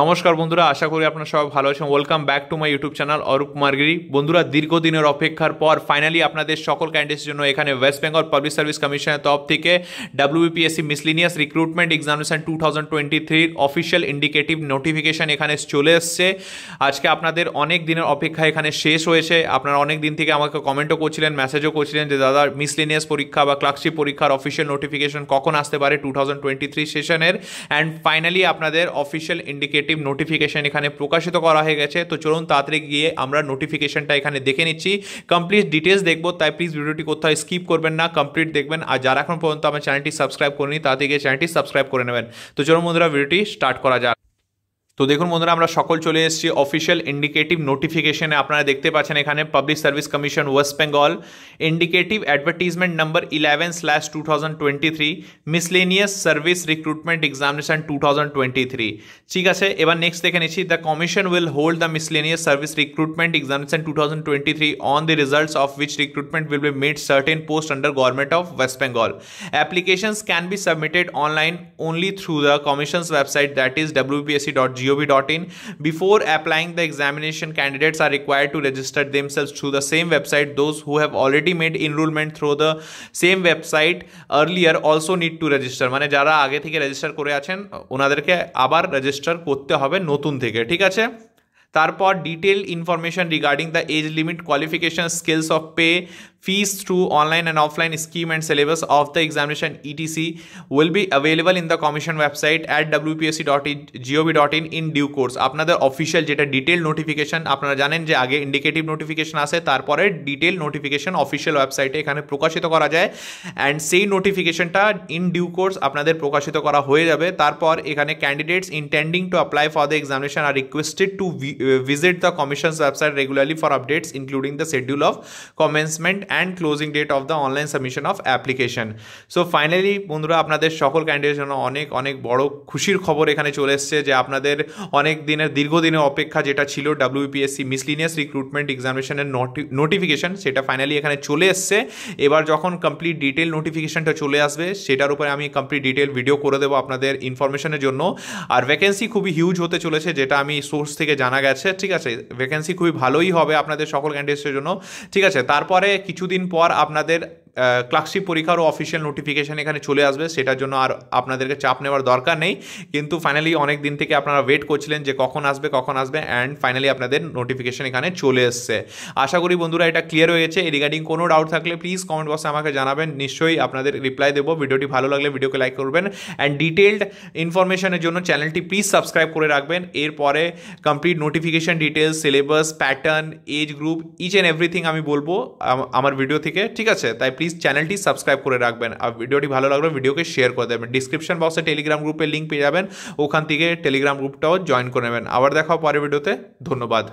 নমস্কার বন্ধুরা আশা করি আপনারা সবাই ভালো আছেন welcome back to my YouTube channel Arup Margiri বন্ধুরা দীর্ঘদিনের অপেক্ষার পর ফাইনালি আপনাদের সকল ক্যান্ডিডেটের জন্য এখানে ওয়েস্ট বেঙ্গল পাবলিক সার্ভিস কমিশনের তরফ থেকে WBPSC miscellaneous recruitment examination two thousand twenty থ্রির অফিসিয়াল ইন্ডিকেটিভ নোটিফিকেশান এখানে চলে এসছে আজকে আপনাদের অনেক দিনের অপেক্ষা এখানে শেষ হয়েছে আপনারা অনেক দিন থেকে আমাকে কমেন্টও করছিলেন মেসেজও করছিলেন যে দাদা মিসলিনিয়াস পরীক্ষা বা ক্লার্কশিপ পরীক্ষার অফিসিয়াল নোটিফিকেশন কখন আসতে পারে টু থাউজেন্ড টোয়েন্টি থ্রি সেশনের অ্যান্ড ফাইনালি আপনাদের অফিসিয়াল ইন্ডিকেট নেগেটিভ নোটিফিকেশান এখানে প্রকাশিত করা হয়ে গেছে তো চলুন তাড়াতাড়ি গিয়ে আমরা নোটিফিকেশানটা এখানে দেখে নিচ্ছি কমপ্লিট ডিটেলস দেখবো তাই প্লিজ ভিডিওটি কোথাও স্কিপ করবেন না কমপ্লিট দেখবেন আর যারা এখন পর্যন্ত আমার চ্যানেলটি সাবস্ক্রাইব করিনি তাড়াতাড়ি গিয়ে চ্যানেলটি সাবস্ক্রাইব করে নেবেন তো চলুন বন্ধুরা ভিডিওটি স্টার্ট করা যাক তো দেখুন বন্ধুরা আমরা সকল চলে এসেছি অফিসিয়াল ইন্ডিকেটিভ নোটিফিকেশনে আপনারা দেখতে পাচ্ছেন এখানে public service commission West Bengal indicative advertisement number eleven slash two thousand twenty three miscellaneous service recruitment examination two thousand twenty three ঠিক আছে এবার নেক্সট দেখে নিচ্ছি the commission will hold the miscellaneous service recruitment examination two thousand twenty three on the results of which recruitment will be made certain post under government of West Bengal applications can be submitted online only through the commission's website that is WPSC dot www.gov.in. Before applying the examination, candidates are required to register themselves through the same website. Those who have already made enrollment through the same website earlier also need to register. মানে যারা আগে থেকে register করে আছেন ওনাদেরকে আবার register করতে হবে নতুন থেকে ঠিক আছে তারপর detail information regarding the age limit qualification skills of pay fees through online and offline scheme and syllabus of the examination etc will be available in the commission website at wpsc.gov.in in due course আপনাদের official যেটা detail notification আপনারা জানেন যে আগে indicative notification আসে তারপরে detail notification official ওয়েবসাইটে এখানে প্রকাশিত করা যায় অ্যান্ড সেই নোটিফিকেশনটা ইন ডিউ কোর্স আপনাদের প্রকাশিত করা হয়ে যাবে তারপর এখানে candidates intending to apply for the examination are requested to visit the commission's website regularly for updates including the schedule of commencement and closing date of the online submission of application so finally বন্ধুরা আপনাদের সকল ক্যান্ডিডেটের জন্য অনেক অনেক বড় খুশির খবর এখানে চলে এসছে যে আপনাদের অনেক দিনের দীর্ঘদিনের অপেক্ষা যেটা ছিল ডাব্লিউপিএসসি মিসলিনিয়াস রিক্রুটমেন্ট এক্সামিনেশনের নোটিফিকেশন সেটা ফাইনালি এখানে চলে এসছে এবার যখন কমপ্লিট ডিটেল নোটিফিকেশনটা চলে আসবে সেটার উপরে আমি কমপ্লিট ডিটেল ভিডিও করে দেবো আপনাদের ইনফরমেশনের জন্য আর ভ্যাকেন্সি খুবই হিউজ হতে চলেছে যেটা আমি সোর্স থেকে জানা গেছে ঠিক আছে ভ্যাকেন্সি খুবই ভালোই হবে আপনাদের সকল ক্যান্ডিডেটসের জন্য ঠিক আছে তারপরে কিছু কিছুদিন পর আপনাদের ক্লার্কশিপ পরীক্ষারও অফিসিয়াল নোটিফিকেশান এখানে চলে আসবে সেটার জন্য আর আপনাদেরকে চাপ নেওয়ার দরকার নেই কিন্তু ফাইনালি অনেক দিন থেকে আপনারা ওয়েট করছিলেন যে কখন আসবে কখন আসবে অ্যান্ড ফাইনালি আপনাদের নোটিফিকেশান এখানে চলে এসছে আশা করি বন্ধুরা এটা ক্লিয়ার হয়ে গেছে রিগার্ডিং কোনো ডাউট থাকলে প্লিজ কমেন্ট বক্সে আমাকে জানাবেন নিশ্চয়ই আপনাদের রিপ্লাই দেবো ভিডিওটি ভালো লাগলে ভিডিওকে লাইক করবেন অ্যান্ড ডিটেলড ইনফরমেশনের জন্য চ্যানেলটি প্লিজ সাবস্ক্রাইব করে রাখবেন এরপরে complete notification details syllabus pattern age group each and everything আমি বলবো আমার ভিডিও থেকে ঠিক আছে তাই প্লিজ চ্যানেলটি সাবস্ক্রাইব করে রাখবেন আর ভিডিওটি ভালো লাগলে ভিডিওকে শেয়ার করে দেবেন ডিসক্রিপশন বক্সে টেলিগ্রাম গ্রুপে লিঙ্ক পেয়ে যাবেন ওখান থেকে টেলিগ্রাম গ্রুপটাও জয়েন করে নেবেন আবার দেখাও পরের ভিডিওতে ধন্যবাদ